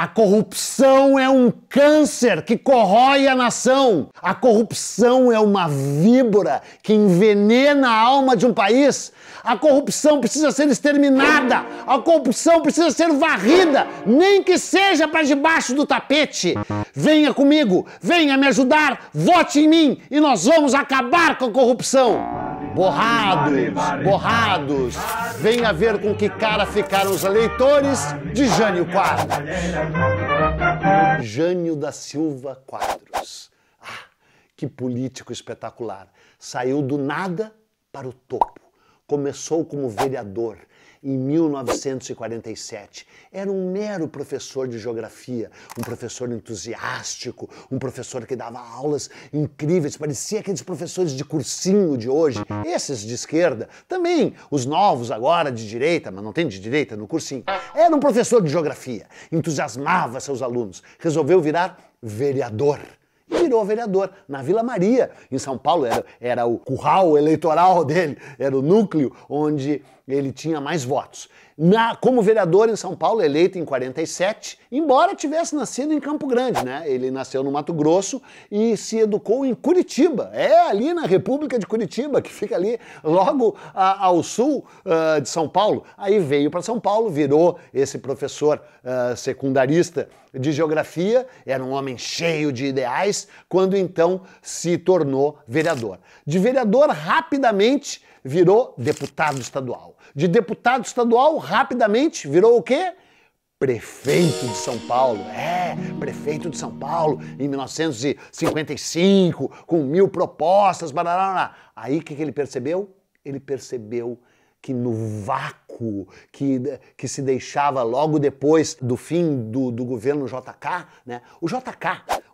A corrupção é um câncer que corrói a nação. A corrupção é uma víbora que envenena a alma de um país. A corrupção precisa ser exterminada. A corrupção precisa ser varrida, nem que seja para debaixo do tapete. Venha comigo, venha me ajudar, vote em mim e nós vamos acabar com a corrupção borrados, borrados. Venha ver com que cara ficaram os eleitores de Jânio Quadros. Jânio da Silva Quadros. Ah, que político espetacular. Saiu do nada para o topo. Começou como vereador, em 1947. Era um mero professor de geografia, um professor entusiástico, um professor que dava aulas incríveis, parecia aqueles professores de cursinho de hoje, esses de esquerda, também os novos agora de direita, mas não tem de direita no cursinho. Era um professor de geografia, entusiasmava seus alunos, resolveu virar vereador virou vereador na Vila Maria, em São Paulo. Era, era o curral eleitoral dele, era o núcleo onde ele tinha mais votos. Na, como vereador em São Paulo, eleito em 47, embora tivesse nascido em Campo Grande, né? Ele nasceu no Mato Grosso e se educou em Curitiba. É ali na República de Curitiba, que fica ali logo a, ao sul uh, de São Paulo. Aí veio para São Paulo, virou esse professor uh, secundarista de geografia, era um homem cheio de ideais Goiás, quando então se tornou vereador. De vereador, rapidamente virou deputado estadual. De deputado estadual, rapidamente virou o quê? prefeito de São Paulo. É, prefeito de São Paulo em 1955, com mil propostas, barará. Aí o que, que ele percebeu? Ele percebeu que no vácuo que, que se deixava logo depois do fim do, do governo JK, né? o JK,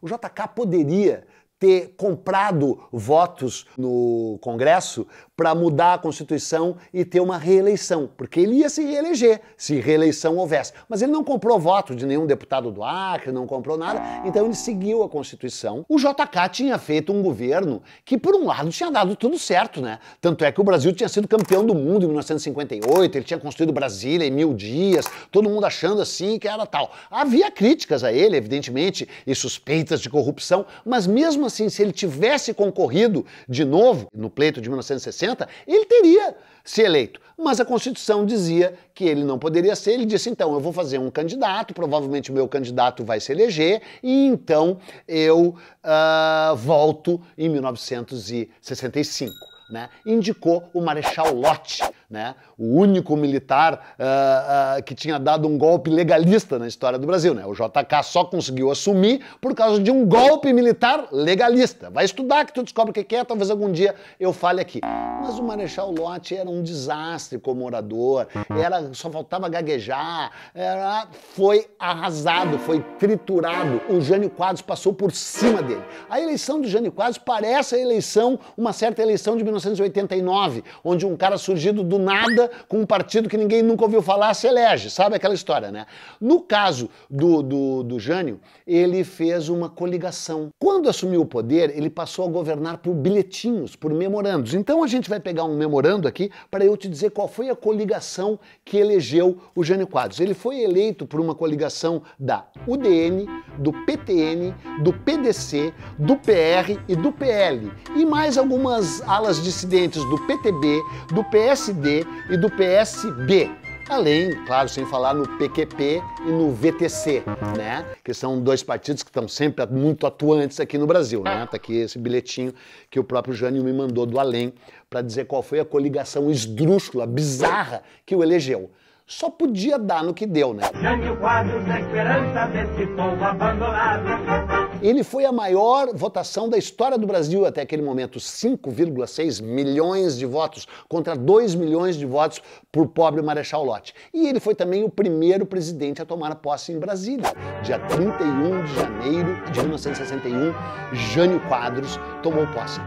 o JK poderia ter comprado votos no Congresso para mudar a Constituição e ter uma reeleição, porque ele ia se reeleger se reeleição houvesse. Mas ele não comprou voto de nenhum deputado do Acre, não comprou nada, então ele seguiu a Constituição. O JK tinha feito um governo que, por um lado, tinha dado tudo certo, né? Tanto é que o Brasil tinha sido campeão do mundo em 1958, ele tinha construído Brasília em mil dias, todo mundo achando assim que era tal. Havia críticas a ele, evidentemente, e suspeitas de corrupção, mas mesmo assim, se ele tivesse concorrido de novo no pleito de 1960, 60, ele teria se eleito. Mas a Constituição dizia que ele não poderia ser. Ele disse: então, eu vou fazer um candidato, provavelmente o meu candidato vai se eleger, e então eu uh, volto em 1965. Né? Indicou o Marechal Lott né? o único militar uh, uh, que tinha dado um golpe legalista na história do Brasil. Né? O JK só conseguiu assumir por causa de um golpe militar legalista. Vai estudar que tu descobre o que é, talvez algum dia eu fale aqui. Mas o Marechal Lott era um desastre como orador, era, só faltava gaguejar, era, foi arrasado, foi triturado. O Jânio Quadros passou por cima dele. A eleição do Jânio Quadros parece a eleição, uma certa eleição de 1989, onde um cara surgido do nada com um partido que ninguém nunca ouviu falar se elege, sabe aquela história, né? No caso do, do, do Jânio, ele fez uma coligação. Quando assumiu o poder, ele passou a governar por bilhetinhos, por memorandos. Então a gente vai pegar um memorando aqui para eu te dizer qual foi a coligação que elegeu o Jânio Quadros. Ele foi eleito por uma coligação da UDN, do PTN, do PDC, do PR e do PL. E mais algumas alas dissidentes do PTB, do PSD PSD e do PSB. Além, claro, sem falar no PQP e no VTC, né? Que são dois partidos que estão sempre muito atuantes aqui no Brasil, né? Tá aqui esse bilhetinho que o próprio Jânio me mandou do além para dizer qual foi a coligação esdrúxula, bizarra que o elegeu só podia dar no que deu, né? Jânio Quadros, a esperança desse povo abandonado. Ele foi a maior votação da história do Brasil até aquele momento, 5,6 milhões de votos contra 2 milhões de votos por pobre Marechal Lott. E ele foi também o primeiro presidente a tomar posse em Brasília. Dia 31 de janeiro de 1961, Jânio Quadros tomou posse.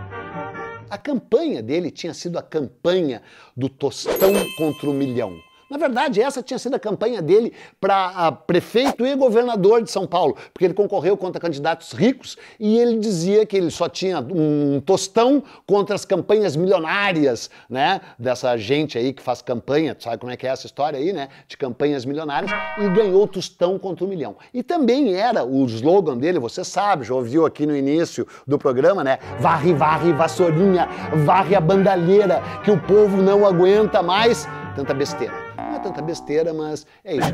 A campanha dele tinha sido a campanha do tostão contra o milhão. Na verdade, essa tinha sido a campanha dele para ah, prefeito e governador de São Paulo, porque ele concorreu contra candidatos ricos e ele dizia que ele só tinha um tostão contra as campanhas milionárias, né? Dessa gente aí que faz campanha, sabe como é que é essa história aí, né? De campanhas milionárias e ganhou tostão contra um milhão. E também era o slogan dele, você sabe, já ouviu aqui no início do programa, né? Varre, varre, vassourinha, varre a bandalheira, que o povo não aguenta mais tanta besteira. Não é tanta besteira, mas é isso.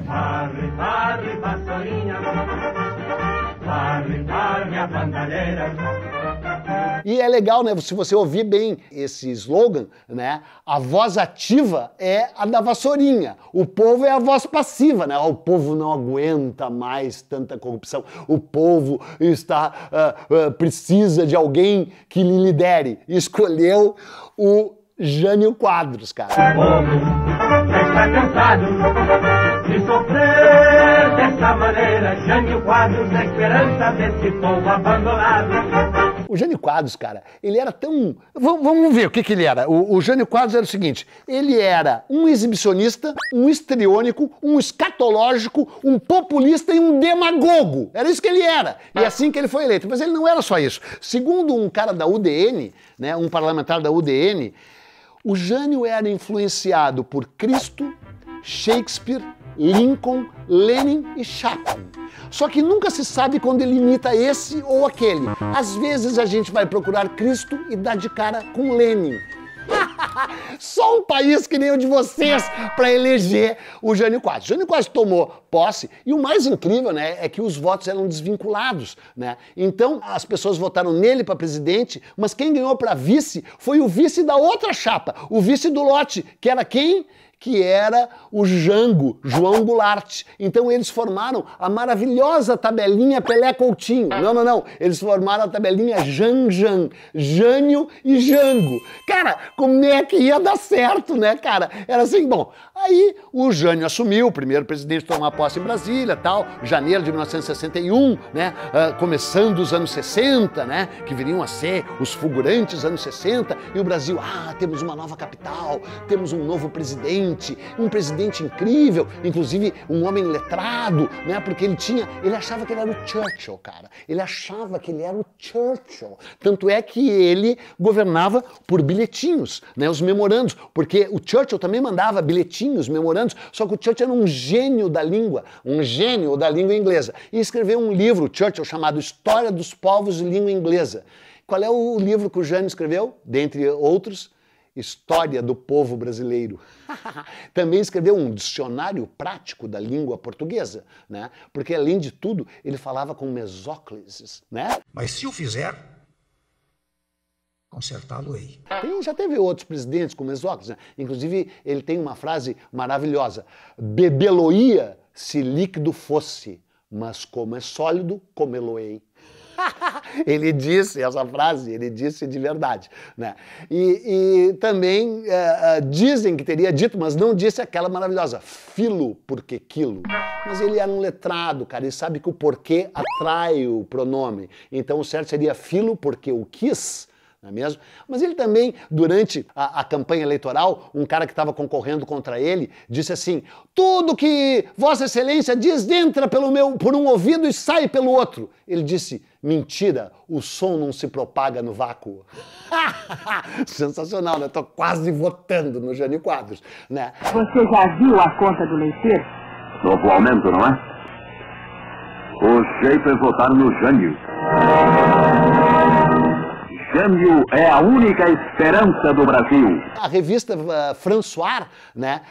passarinha. a bandalheira. E é legal, né? Se você ouvir bem esse slogan, né? A voz ativa é a da vassourinha. O povo é a voz passiva, né? O povo não aguenta mais tanta corrupção. O povo está uh, uh, precisa de alguém que lhe lidere. escolheu o Jânio Quadros, cara tá cansado de sofrer dessa maneira. Jânio Quadros, a é esperança desse povo abandonado. O Jânio Quadros, cara, ele era tão. Vamos, vamos ver o que, que ele era. O, o Jânio Quadros era o seguinte: ele era um exibicionista, um histriônico, um escatológico, um populista e um demagogo. Era isso que ele era. E ah. assim que ele foi eleito. Mas ele não era só isso. Segundo um cara da UDN, né, um parlamentar da UDN, o Jânio era influenciado por Cristo, Shakespeare, Lincoln, Lenin e Chaplin. Só que nunca se sabe quando ele imita esse ou aquele. Às vezes a gente vai procurar Cristo e dá de cara com Lenin. Só um país que nem o de vocês para eleger o Jânio Quadros. Jânio Quadros tomou posse e o mais incrível, né, é que os votos eram desvinculados, né? Então as pessoas votaram nele para presidente, mas quem ganhou para vice foi o vice da outra chapa, o vice do lote, que era quem que era o Jango, João Goulart. Então eles formaram a maravilhosa tabelinha Pelé Coutinho. Não, não, não. Eles formaram a tabelinha Jan Jan, Jânio e Jango. Cara, como é que ia dar certo, né, cara? Era assim, bom. Aí o Jânio assumiu, o primeiro presidente tomar posse em Brasília, tal, janeiro de 1961, né? Uh, começando os anos 60, né? Que viriam a ser os fulgurantes anos 60, e o Brasil, ah, temos uma nova capital, temos um novo presidente brilhante, um presidente incrível, inclusive um homem letrado, né? Porque ele tinha, ele achava que ele era o Churchill, cara. Ele achava que ele era o Churchill. Tanto é que ele governava por bilhetinhos, né? Os memorandos, porque o Churchill também mandava bilhetinhos, memorandos, só que o Churchill era um gênio da língua, um gênio da língua inglesa. E escreveu um livro, Churchill, chamado História dos Povos de Língua Inglesa. Qual é o livro que o Jânio escreveu, dentre outros? História do Povo Brasileiro. Também escreveu um dicionário prático da língua portuguesa, né? Porque além de tudo, ele falava com mesóclises, né? Mas se o fizer, consertá-lo-ei. Já teve outros presidentes com mesóclises, né? inclusive ele tem uma frase maravilhosa: bebeloia se líquido fosse, mas como é sólido, comê-lo-ei. ele disse essa frase, ele disse de verdade. Né? E, e também é, dizem que teria dito, mas não disse aquela maravilhosa, filo porque quilo. Mas ele era um letrado, cara, ele sabe que o porquê atrai o pronome. Então o certo seria filo porque o quis não é mesmo? Mas ele também, durante a, a campanha eleitoral, um cara que estava concorrendo contra ele disse assim: tudo que Vossa Excelência diz entra pelo meu, por um ouvido e sai pelo outro. Ele disse: Mentira, o som não se propaga no vácuo. Sensacional, né? Tô quase votando no Jânio Quadros, né? Você já viu a conta do leiteiro? Novo aumento, não é? O jeito é votar no Jânio. Jânio é a única esperança do Brasil. A revista uh, François, né,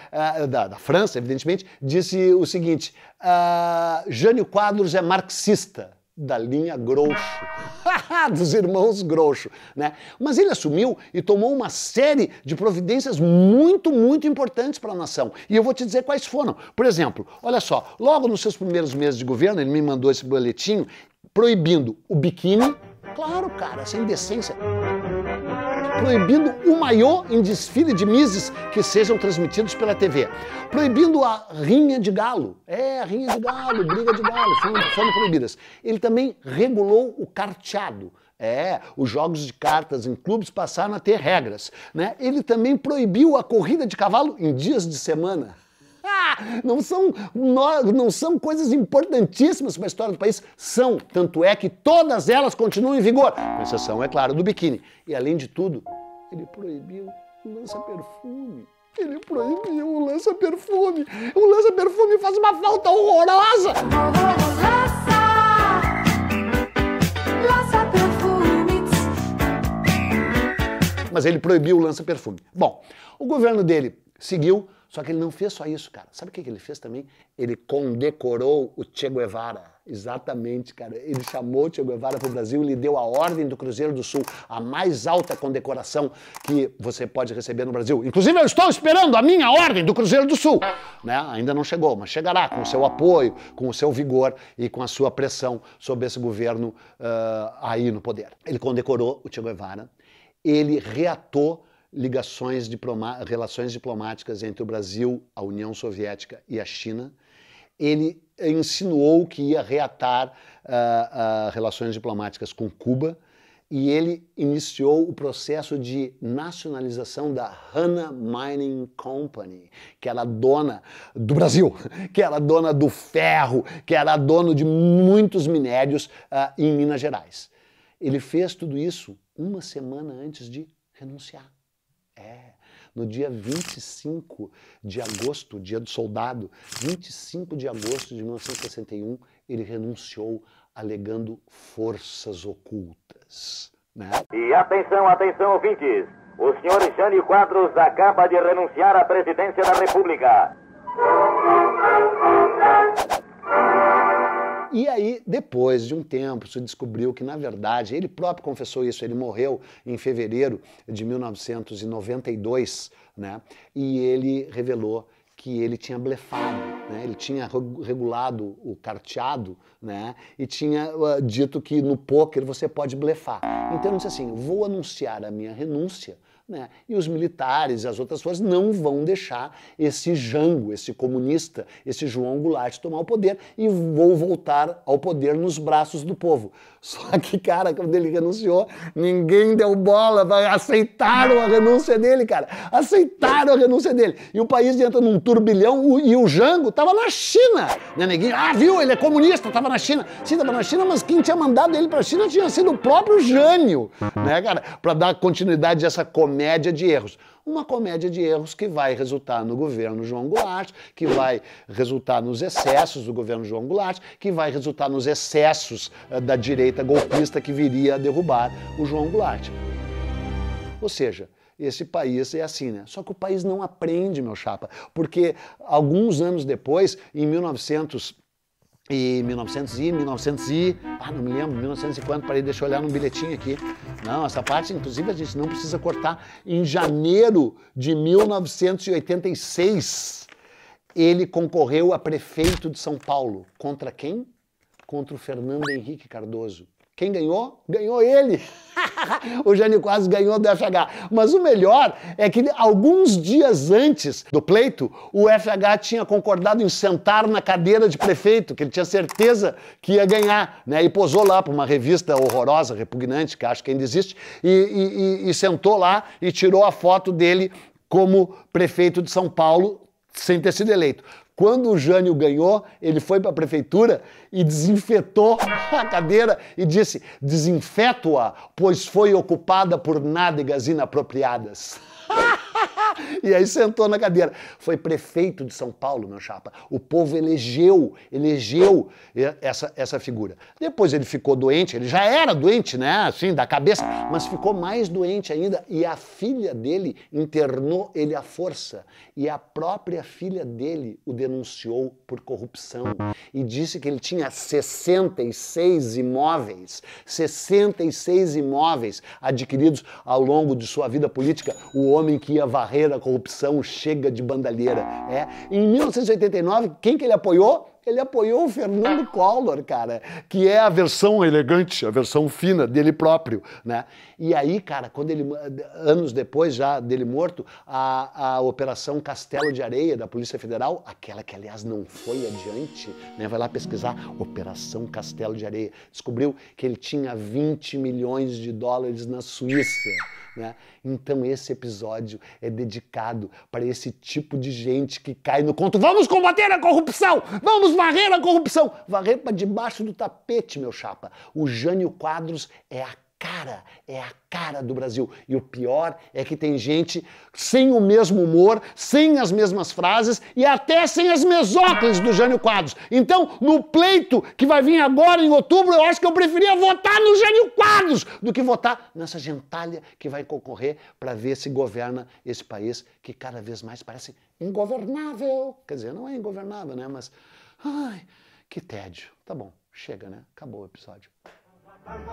uh, da, da, França, evidentemente, disse o seguinte: uh, Jânio Quadros é marxista da linha Groucho, dos irmãos Groucho, né? Mas ele assumiu e tomou uma série de providências muito, muito importantes para a nação. E eu vou te dizer quais foram. Por exemplo, olha só, logo nos seus primeiros meses de governo, ele me mandou esse boletim proibindo o biquíni. Claro, cara, sem decência proibindo o maiô em desfile de Mises que sejam transmitidos pela TV, proibindo a rinha de galo, é, rinha de galo, briga de galo, foram, proibidas. Ele também regulou o carteado, é, os jogos de cartas em clubes passaram a ter regras. Né? Ele também proibiu a corrida de cavalo em dias de semana não são, não são coisas importantíssimas para a história do país, são, tanto é que todas elas continuam em vigor, com exceção, é claro, do biquíni. E além de tudo, ele proibiu o lança-perfume. Ele proibiu o lança-perfume. O lança-perfume faz uma falta horrorosa. Mas ele proibiu o lança-perfume. Bom, o governo dele seguiu só que ele não fez só isso, cara. Sabe o que ele fez também? Ele condecorou o Che Guevara. Exatamente, cara. Ele chamou o Che Guevara para o Brasil e lhe deu a Ordem do Cruzeiro do Sul, a mais alta condecoração que você pode receber no Brasil. Inclusive, eu estou esperando a minha Ordem do Cruzeiro do Sul. Né? Ainda não chegou, mas chegará com o seu apoio, com o seu vigor e com a sua pressão sobre esse governo uh, aí no poder. Ele condecorou o Che Guevara, ele reatou ligações, diploma, relações diplomáticas entre o Brasil, a União Soviética e a China, ele insinuou que ia reatar uh, uh, relações diplomáticas com Cuba e ele iniciou o processo de nacionalização da Hanna Mining Company, que era dona do Brasil, que era dona do ferro, que era dono de muitos minérios uh, em Minas Gerais. Ele fez tudo isso uma semana antes de renunciar. É. No dia 25 de agosto, dia do soldado, 25 de agosto de 1961, ele renunciou alegando forças ocultas. Né? E atenção, atenção, ouvintes! O senhor Jânio Quadros acaba de renunciar à presidência da República. E aí, depois de um tempo, se descobriu que, na verdade, ele próprio confessou isso, ele morreu em fevereiro de 1992, né? E ele revelou que ele tinha blefado, né? ele tinha regulado o carteado né? e tinha uh, dito que no poker você pode blefar. Então ele disse assim, vou anunciar a minha renúncia né? E os militares e as outras forças não vão deixar esse Jango, esse comunista, esse João Goulart tomar o poder e vou voltar ao poder nos braços do povo. Só que, cara, quando ele renunciou, ninguém deu bola, aceitaram a renúncia dele, cara. Aceitaram a renúncia dele. E o país entra num turbilhão e o Jango estava na China, né, neguinho? Ah, viu? Ele é comunista, estava na China. Sim, estava na China, mas quem tinha mandado ele para a China tinha sido o próprio Jânio, né, cara? Para dar continuidade a essa comédia comédia de erros. Uma comédia de erros que vai resultar no governo João Goulart, que vai resultar nos excessos do governo João Goulart, que vai resultar nos excessos eh, da direita golpista que viria a derrubar o João Goulart. Ou seja, esse país é assim, né? Só que o país não aprende, meu chapa, porque alguns anos depois, em 1900 e 1900 e 1900 e, ah, não me lembro, 1950, parei, deixa eu olhar num bilhetinho aqui. Não, essa parte, inclusive, a gente não precisa cortar. Em janeiro de 1986, ele concorreu a prefeito de São Paulo. Contra quem? Contra o Fernando Henrique Cardoso. Quem ganhou? Ganhou ele. o Jânio quase ganhou do FH. Mas o melhor é que alguns dias antes do pleito, o FH tinha concordado em sentar na cadeira de prefeito, que ele tinha certeza que ia ganhar, né? E posou lá para uma revista horrorosa, repugnante, que acho que ainda existe, e, e, e sentou lá e tirou a foto dele como prefeito de São Paulo sem ter sido eleito. Quando o Jânio ganhou, ele foi para a prefeitura e desinfetou a cadeira e disse: desinfeto-a, pois foi ocupada por nádegas inapropriadas. e aí sentou na cadeira. Foi prefeito de São Paulo, meu chapa. O povo elegeu, elegeu é, essa, essa figura. Depois ele ficou doente, ele já era doente, né? Assim, da cabeça, mas ficou mais doente ainda. E a filha dele internou ele à força. E a própria filha dele o denunciou por corrupção e disse que ele tinha 66 imóveis, 66 imóveis adquiridos ao longo de sua vida política. O homem que ia varrer bandeira, corrupção, chega de bandalheira. É. Em 1989, quem que ele apoiou? Ele apoiou o Fernando Collor, cara, que é a versão elegante, a versão fina dele próprio, né? E aí, cara, quando ele anos depois já dele morto, a, a operação Castelo de Areia da Polícia Federal, aquela que aliás não foi adiante, né? Vai lá pesquisar Operação Castelo de Areia, descobriu que ele tinha 20 milhões de dólares na Suíça. Né? Então esse episódio é dedicado para esse tipo de gente que cai no conto. Vamos combater a corrupção! Vamos varrer a corrupção! Varrer para debaixo do tapete, meu chapa. O Jânio Quadros é a cara, é a cara do Brasil. E o pior é que tem gente sem o mesmo humor, sem as mesmas frases e até sem as mesóclises do Jânio Quadros. Então, no pleito que vai vir agora em outubro, eu acho que eu preferia votar no Jânio Quadros do que votar nessa gentalha que vai concorrer para ver se governa esse país que cada vez mais parece ingovernável. Quer dizer, não é ingovernável, né? Mas, ai, que tédio. Tá bom, chega, né? Acabou o episódio.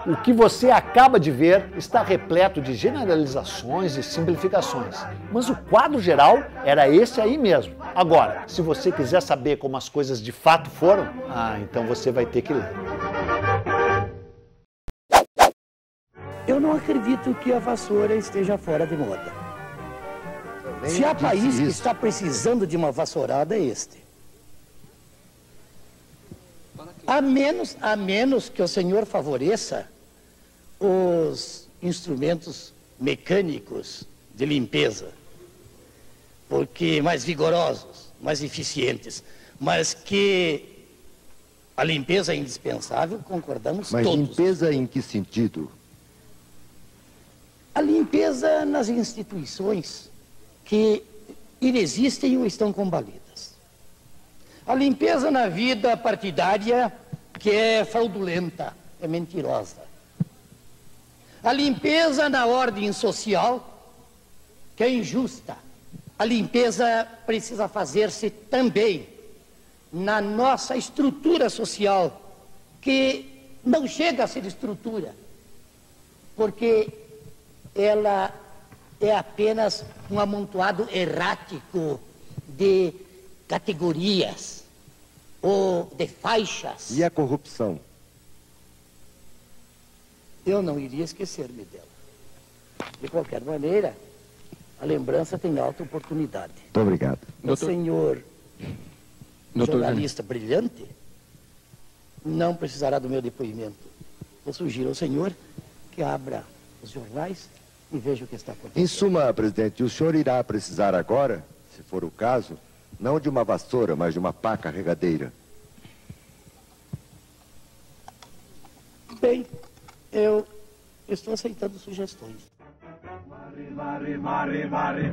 O que você acaba de ver está repleto de generalizações e simplificações, mas o quadro geral era esse aí mesmo. Agora, se você quiser saber como as coisas de fato foram, ah, então você vai ter que ler. Eu não acredito que a vassoura esteja fora de moda. Se há país que está precisando de uma vassourada, é este. A menos, a menos que o Senhor favoreça os instrumentos mecânicos de limpeza, porque mais vigorosos, mais eficientes, mas que a limpeza é indispensável, concordamos mas todos. Mas limpeza em que sentido? A limpeza nas instituições que inexistem ou estão combalidas. A limpeza na vida partidária que é fraudulenta, é mentirosa. A limpeza na ordem social que é injusta. A limpeza precisa fazer-se também na nossa estrutura social, que não chega a ser estrutura, porque ela é apenas um amontoado errático de categorias o de faixas. E a corrupção? Eu não iria esquecer-me dela. De qualquer maneira, a lembrança tem alta oportunidade. Muito obrigado. O Doutor... senhor, Doutor... jornalista brilhante, não precisará do meu depoimento. Eu sugiro ao senhor que abra os jornais e veja o que está acontecendo. Em suma, presidente, o senhor irá precisar agora, se for o caso, não de uma vassoura, mas de uma pá carregadeira. Bem, eu estou aceitando sugestões. Mare, mare, mare, mare.